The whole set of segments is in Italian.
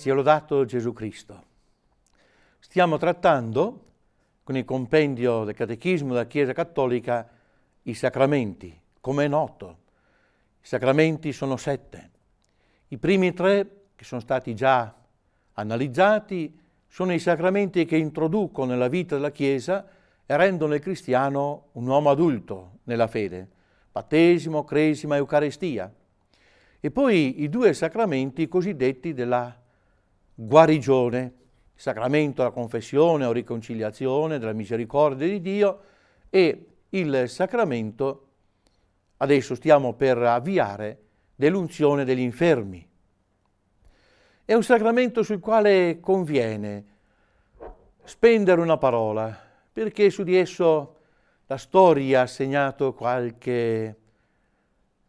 Sia lodato Gesù Cristo. Stiamo trattando, con il compendio del Catechismo della Chiesa Cattolica, i sacramenti, come è noto. I sacramenti sono sette. I primi tre, che sono stati già analizzati, sono i sacramenti che introducono nella vita della Chiesa e rendono il cristiano un uomo adulto nella fede, battesimo, cresima, eucaristia. E poi i due sacramenti cosiddetti della guarigione, sacramento della confessione o riconciliazione, della misericordia di Dio e il sacramento, adesso stiamo per avviare, dell'unzione degli infermi. È un sacramento sul quale conviene spendere una parola, perché su di esso la storia ha segnato qualche,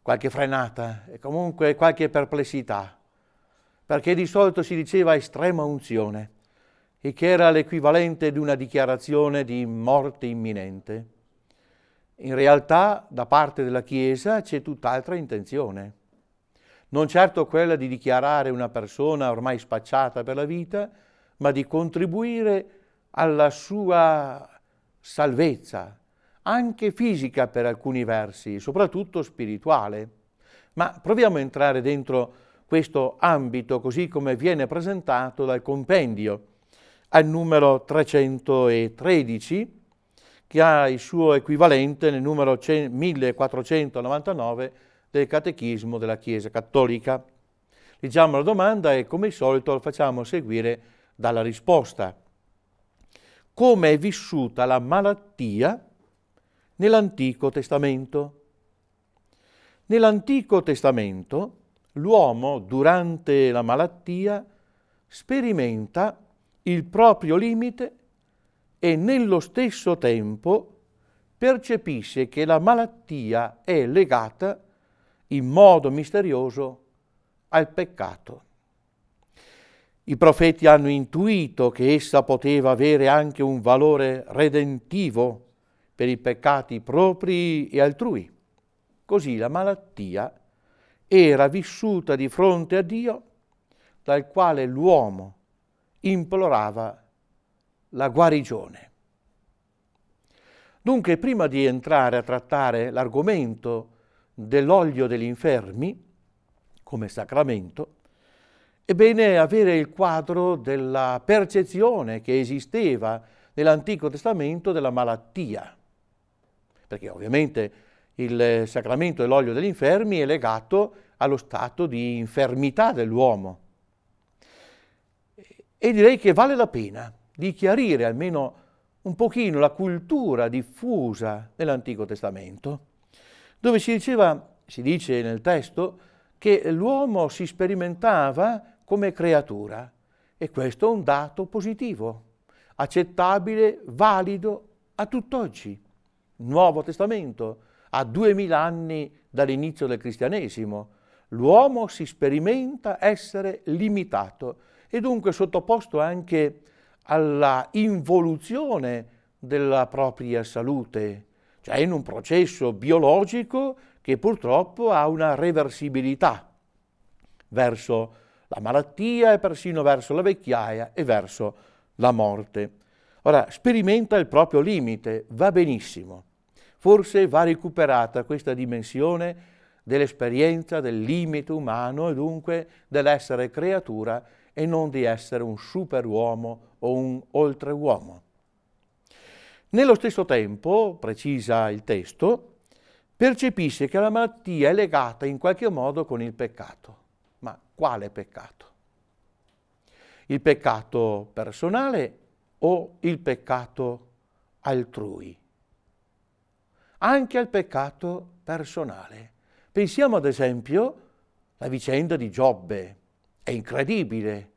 qualche frenata e comunque qualche perplessità perché di solito si diceva estrema unzione, e che era l'equivalente di una dichiarazione di morte imminente. In realtà da parte della Chiesa c'è tutt'altra intenzione, non certo quella di dichiarare una persona ormai spacciata per la vita, ma di contribuire alla sua salvezza, anche fisica per alcuni versi, soprattutto spirituale. Ma proviamo a entrare dentro questo ambito così come viene presentato dal compendio al numero 313 che ha il suo equivalente nel numero 1499 del Catechismo della Chiesa Cattolica. Leggiamo la domanda e come al solito la facciamo seguire dalla risposta. Come è vissuta la malattia nell'Antico Testamento? Nell'Antico Testamento l'uomo durante la malattia sperimenta il proprio limite e nello stesso tempo percepisce che la malattia è legata in modo misterioso al peccato. I profeti hanno intuito che essa poteva avere anche un valore redentivo per i peccati propri e altrui. Così la malattia è era vissuta di fronte a Dio, dal quale l'uomo implorava la guarigione. Dunque, prima di entrare a trattare l'argomento dell'olio degli infermi come sacramento, è bene avere il quadro della percezione che esisteva nell'Antico Testamento della malattia, perché ovviamente il sacramento dell'olio degli infermi è legato allo stato di infermità dell'uomo. E direi che vale la pena di chiarire almeno un pochino la cultura diffusa nell'Antico Testamento, dove si diceva, si dice nel testo, che l'uomo si sperimentava come creatura e questo è un dato positivo, accettabile, valido a tutt'oggi. Nuovo Testamento, a duemila anni dall'inizio del cristianesimo. L'uomo si sperimenta essere limitato e dunque sottoposto anche alla involuzione della propria salute, cioè in un processo biologico che purtroppo ha una reversibilità verso la malattia e persino verso la vecchiaia e verso la morte. Ora, sperimenta il proprio limite, va benissimo forse va recuperata questa dimensione dell'esperienza del limite umano e dunque dell'essere creatura e non di essere un superuomo o un oltreuomo. Nello stesso tempo, precisa il testo, percepisce che la malattia è legata in qualche modo con il peccato. Ma quale peccato? Il peccato personale o il peccato altrui? anche al peccato personale. Pensiamo ad esempio alla vicenda di Giobbe. È incredibile.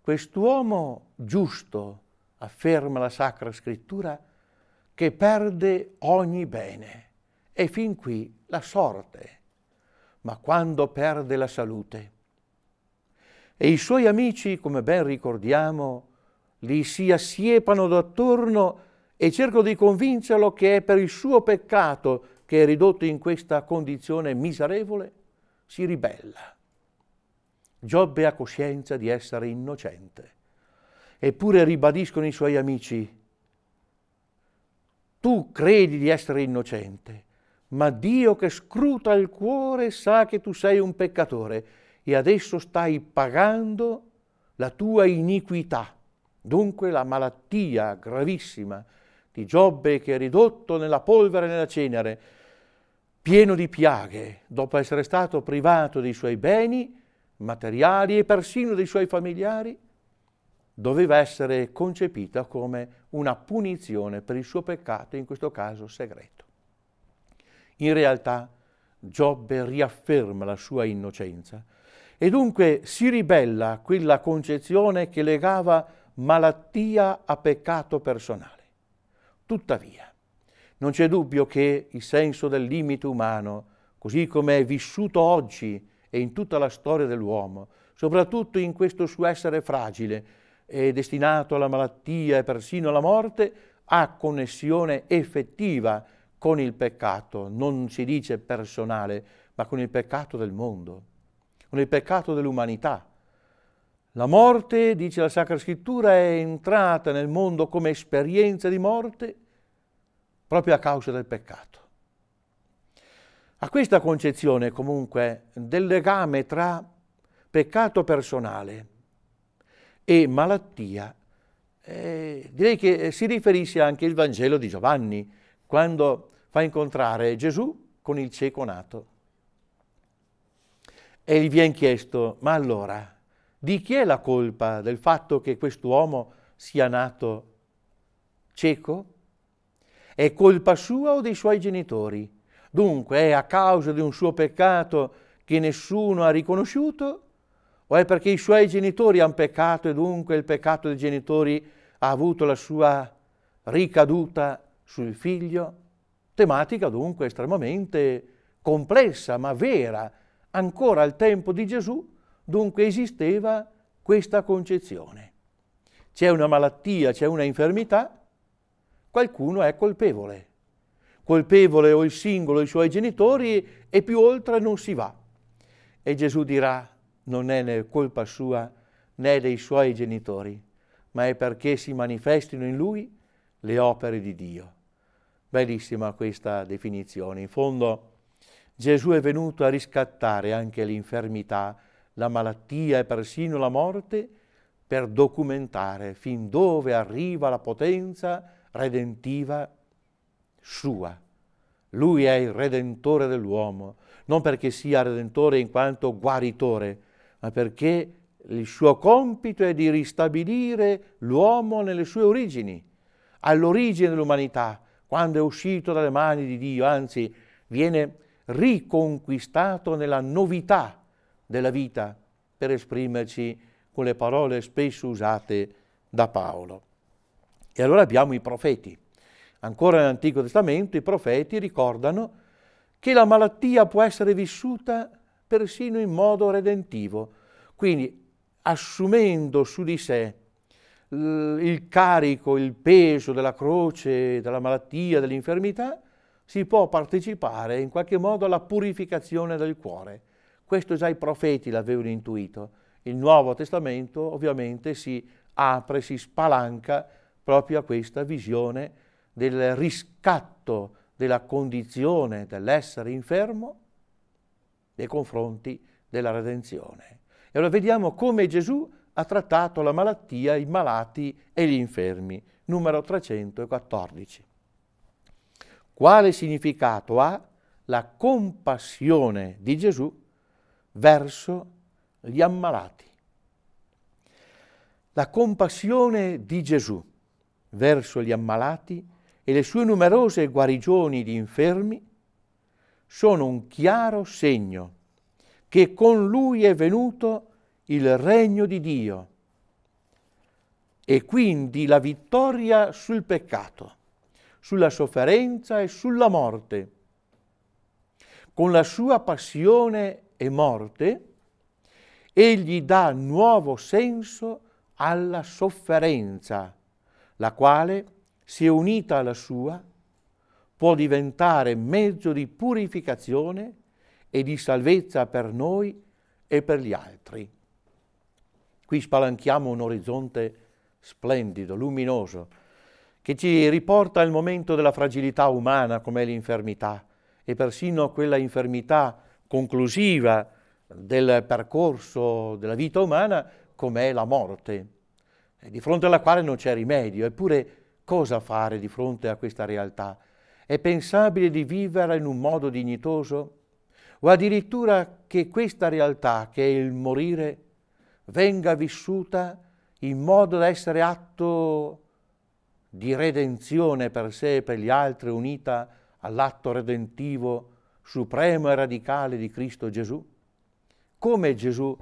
Quest'uomo giusto, afferma la Sacra Scrittura, che perde ogni bene. E fin qui la sorte. Ma quando perde la salute? E i suoi amici, come ben ricordiamo, gli si assiepano d'attorno e cerco di convincerlo che è per il suo peccato che è ridotto in questa condizione miserevole, si ribella. Giobbe ha coscienza di essere innocente. Eppure ribadiscono i suoi amici, tu credi di essere innocente, ma Dio che scruta il cuore sa che tu sei un peccatore e adesso stai pagando la tua iniquità, dunque la malattia gravissima di Giobbe che è ridotto nella polvere e nella cenere, pieno di piaghe, dopo essere stato privato dei suoi beni materiali e persino dei suoi familiari, doveva essere concepita come una punizione per il suo peccato, in questo caso segreto. In realtà Giobbe riafferma la sua innocenza e dunque si ribella a quella concezione che legava malattia a peccato personale. Tuttavia, non c'è dubbio che il senso del limite umano, così come è vissuto oggi e in tutta la storia dell'uomo, soprattutto in questo suo essere fragile e destinato alla malattia e persino alla morte, ha connessione effettiva con il peccato, non si dice personale, ma con il peccato del mondo, con il peccato dell'umanità. La morte, dice la Sacra Scrittura, è entrata nel mondo come esperienza di morte proprio a causa del peccato. A questa concezione comunque del legame tra peccato personale e malattia, eh, direi che si riferisce anche il Vangelo di Giovanni, quando fa incontrare Gesù con il cieco nato. E gli viene chiesto, ma allora, di chi è la colpa del fatto che quest'uomo sia nato cieco? È colpa sua o dei suoi genitori? Dunque è a causa di un suo peccato che nessuno ha riconosciuto? O è perché i suoi genitori hanno peccato e dunque il peccato dei genitori ha avuto la sua ricaduta sul figlio? Tematica dunque estremamente complessa ma vera. Ancora al tempo di Gesù dunque esisteva questa concezione. C'è una malattia, c'è una infermità qualcuno è colpevole. Colpevole o il singolo, i suoi genitori, e più oltre non si va. E Gesù dirà, non è né colpa sua né dei suoi genitori, ma è perché si manifestino in lui le opere di Dio. Bellissima questa definizione. In fondo Gesù è venuto a riscattare anche l'infermità, la malattia e persino la morte per documentare fin dove arriva la potenza redentiva sua. Lui è il redentore dell'uomo, non perché sia redentore in quanto guaritore, ma perché il suo compito è di ristabilire l'uomo nelle sue origini, all'origine dell'umanità, quando è uscito dalle mani di Dio, anzi viene riconquistato nella novità della vita, per esprimerci con le parole spesso usate da Paolo. E allora abbiamo i profeti. Ancora nell'Antico Testamento i profeti ricordano che la malattia può essere vissuta persino in modo redentivo, quindi assumendo su di sé il carico, il peso della croce, della malattia, dell'infermità, si può partecipare in qualche modo alla purificazione del cuore. Questo già i profeti l'avevano intuito. Il Nuovo Testamento ovviamente si apre, si spalanca proprio a questa visione del riscatto della condizione dell'essere infermo nei confronti della redenzione. E allora vediamo come Gesù ha trattato la malattia, i malati e gli infermi, numero 314. Quale significato ha la compassione di Gesù verso gli ammalati? La compassione di Gesù verso gli ammalati e le sue numerose guarigioni di infermi sono un chiaro segno che con lui è venuto il regno di Dio e quindi la vittoria sul peccato, sulla sofferenza e sulla morte. Con la sua passione e morte, egli dà nuovo senso alla sofferenza la quale, se unita alla sua, può diventare mezzo di purificazione e di salvezza per noi e per gli altri. Qui spalanchiamo un orizzonte splendido, luminoso, che ci riporta al momento della fragilità umana com'è l'infermità e persino quella infermità conclusiva del percorso della vita umana com'è la morte. Eh, di fronte alla quale non c'è rimedio. Eppure cosa fare di fronte a questa realtà? È pensabile di vivere in un modo dignitoso? O addirittura che questa realtà, che è il morire, venga vissuta in modo da essere atto di redenzione per sé e per gli altri, unita all'atto redentivo supremo e radicale di Cristo Gesù? Come Gesù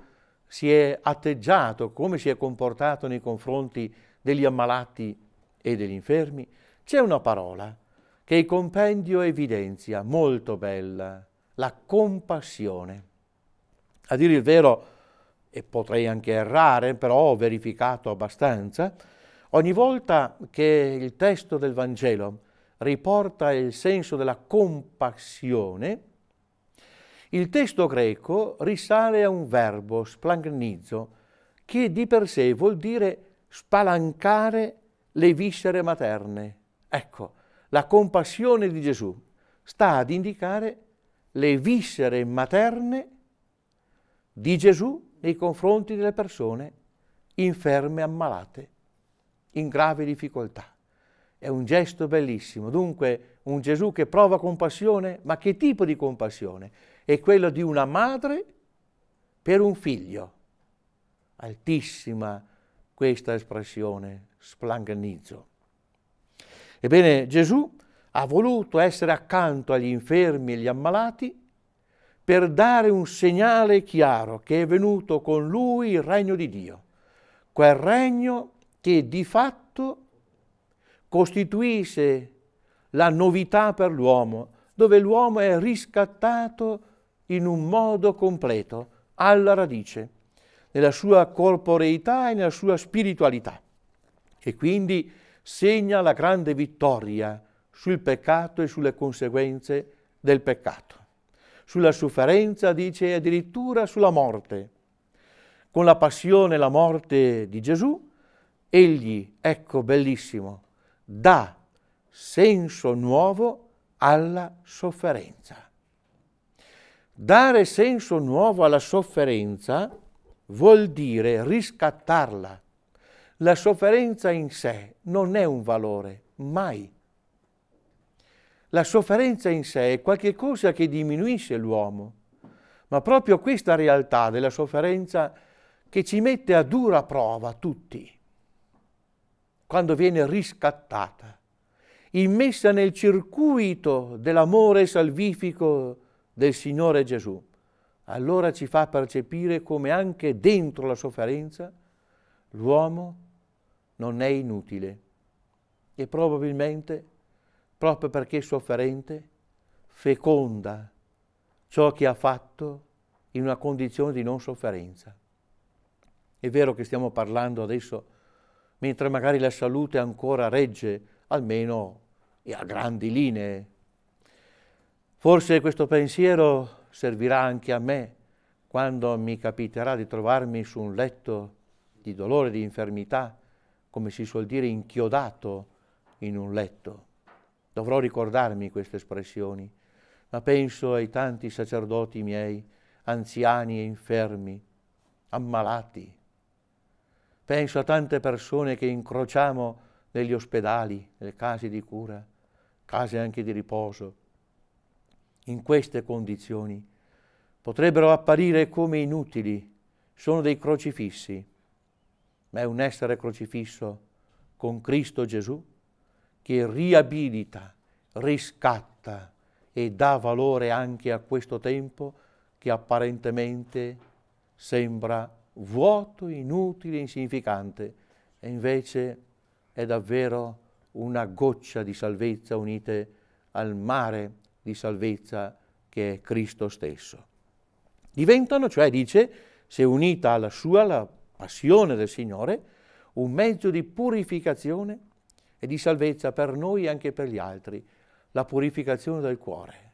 si è atteggiato, come si è comportato nei confronti degli ammalati e degli infermi, c'è una parola che il compendio evidenzia molto bella, la compassione. A dire il vero, e potrei anche errare, però ho verificato abbastanza, ogni volta che il testo del Vangelo riporta il senso della compassione, il testo greco risale a un verbo, splangnizo, che di per sé vuol dire spalancare le viscere materne. Ecco, la compassione di Gesù sta ad indicare le viscere materne di Gesù nei confronti delle persone inferme, ammalate, in grave difficoltà. È un gesto bellissimo. Dunque, un Gesù che prova compassione, ma che tipo di compassione? è quello di una madre per un figlio. Altissima questa espressione, splanganizzo. Ebbene, Gesù ha voluto essere accanto agli infermi e agli ammalati per dare un segnale chiaro che è venuto con lui il regno di Dio, quel regno che di fatto costituisce la novità per l'uomo, dove l'uomo è riscattato in un modo completo, alla radice, nella sua corporeità e nella sua spiritualità. E quindi segna la grande vittoria sul peccato e sulle conseguenze del peccato. Sulla sofferenza, dice, addirittura sulla morte. Con la passione e la morte di Gesù, egli, ecco bellissimo, dà senso nuovo alla sofferenza. Dare senso nuovo alla sofferenza vuol dire riscattarla. La sofferenza in sé non è un valore, mai. La sofferenza in sé è qualcosa che diminuisce l'uomo, ma proprio questa realtà della sofferenza che ci mette a dura prova tutti, quando viene riscattata, immessa nel circuito dell'amore salvifico del Signore Gesù, allora ci fa percepire come anche dentro la sofferenza l'uomo non è inutile e probabilmente, proprio perché sofferente, feconda ciò che ha fatto in una condizione di non sofferenza. È vero che stiamo parlando adesso, mentre magari la salute ancora regge, almeno a grandi linee, Forse questo pensiero servirà anche a me quando mi capiterà di trovarmi su un letto di dolore, di infermità, come si suol dire, inchiodato in un letto. Dovrò ricordarmi queste espressioni, ma penso ai tanti sacerdoti miei, anziani e infermi, ammalati. Penso a tante persone che incrociamo negli ospedali, nelle case di cura, case anche di riposo, in queste condizioni potrebbero apparire come inutili, sono dei crocifissi, ma è un essere crocifisso con Cristo Gesù che riabilita, riscatta e dà valore anche a questo tempo che apparentemente sembra vuoto, inutile, insignificante e invece è davvero una goccia di salvezza unite al mare di salvezza che è Cristo stesso. Diventano, cioè dice, se unita alla sua, la passione del Signore, un mezzo di purificazione e di salvezza per noi e anche per gli altri, la purificazione del cuore.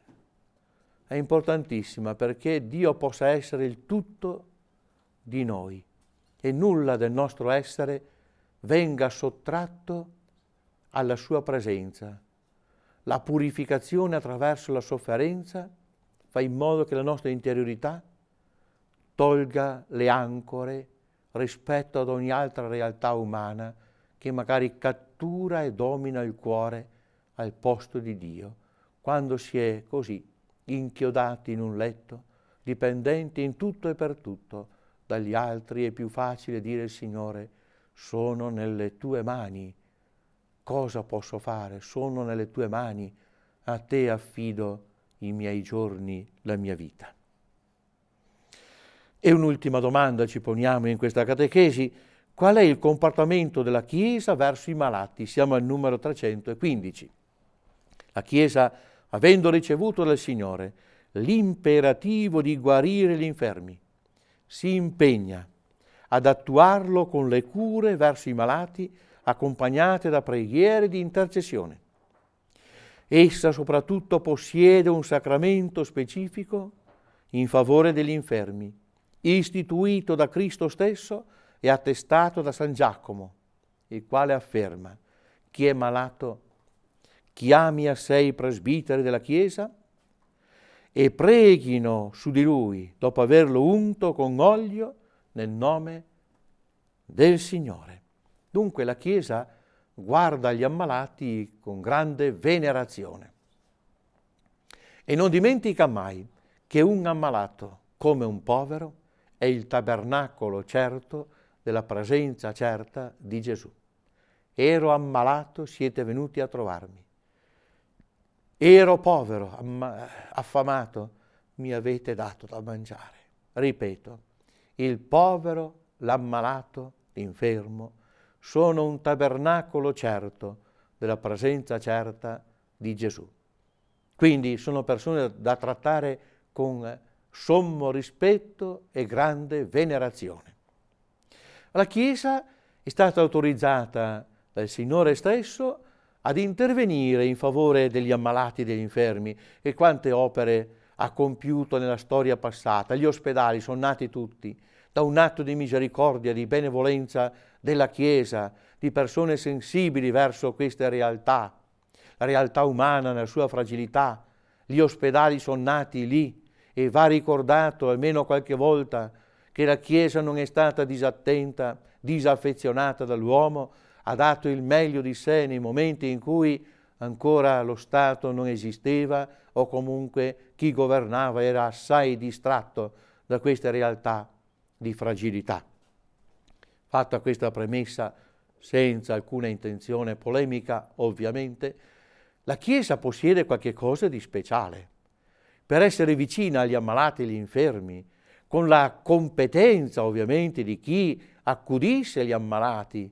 È importantissima perché Dio possa essere il tutto di noi e nulla del nostro essere venga sottratto alla sua presenza la purificazione attraverso la sofferenza fa in modo che la nostra interiorità tolga le ancore rispetto ad ogni altra realtà umana che magari cattura e domina il cuore al posto di Dio, quando si è così inchiodati in un letto, dipendenti in tutto e per tutto dagli altri, è più facile dire al Signore, sono nelle tue mani, cosa posso fare? Sono nelle tue mani, a te affido i miei giorni, la mia vita. E un'ultima domanda ci poniamo in questa catechesi, qual è il comportamento della Chiesa verso i malati? Siamo al numero 315. La Chiesa, avendo ricevuto dal Signore l'imperativo di guarire gli infermi, si impegna ad attuarlo con le cure verso i malati accompagnate da preghiere di intercessione. Essa soprattutto possiede un sacramento specifico in favore degli infermi, istituito da Cristo stesso e attestato da San Giacomo, il quale afferma chi è malato chiami a sé i presbiteri della Chiesa e preghino su di lui dopo averlo unto con olio nel nome del Signore. Dunque la Chiesa guarda gli ammalati con grande venerazione. E non dimentica mai che un ammalato, come un povero, è il tabernacolo certo della presenza certa di Gesù. Ero ammalato, siete venuti a trovarmi. Ero povero, affamato, mi avete dato da mangiare. Ripeto, il povero, l'ammalato, l'infermo, sono un tabernacolo certo della presenza certa di Gesù. Quindi sono persone da trattare con sommo rispetto e grande venerazione. La Chiesa è stata autorizzata dal Signore stesso ad intervenire in favore degli ammalati e degli infermi e quante opere ha compiuto nella storia passata. Gli ospedali sono nati tutti, da un atto di misericordia, di benevolenza della Chiesa, di persone sensibili verso queste realtà, la realtà umana nella sua fragilità. Gli ospedali sono nati lì e va ricordato almeno qualche volta che la Chiesa non è stata disattenta, disaffezionata dall'uomo, ha dato il meglio di sé nei momenti in cui ancora lo Stato non esisteva o comunque chi governava era assai distratto da queste realtà di fragilità. Fatta questa premessa, senza alcuna intenzione polemica, ovviamente, la Chiesa possiede qualche cosa di speciale. Per essere vicina agli ammalati e agli infermi, con la competenza ovviamente di chi accudisce gli ammalati,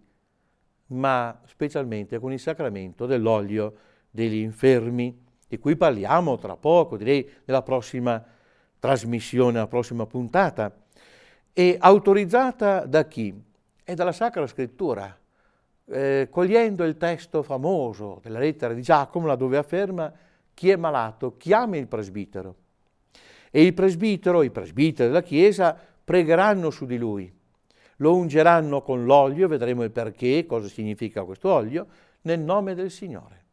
ma specialmente con il sacramento dell'olio degli infermi, di cui parliamo tra poco, direi nella prossima trasmissione, nella prossima puntata e autorizzata da chi? È dalla Sacra Scrittura, eh, cogliendo il testo famoso della lettera di Giacomo, la dove afferma chi è malato chiami il presbitero e il presbitero, i presbiteri della Chiesa, pregheranno su di lui, lo ungeranno con l'olio, vedremo il perché, cosa significa questo olio, nel nome del Signore.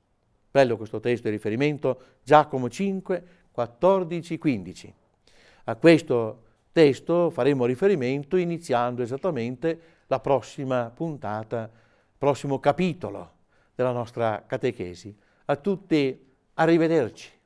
Bello questo testo di riferimento, Giacomo 5, 14, 15. A questo testo faremo riferimento iniziando esattamente la prossima puntata, prossimo capitolo della nostra catechesi. A tutti arrivederci.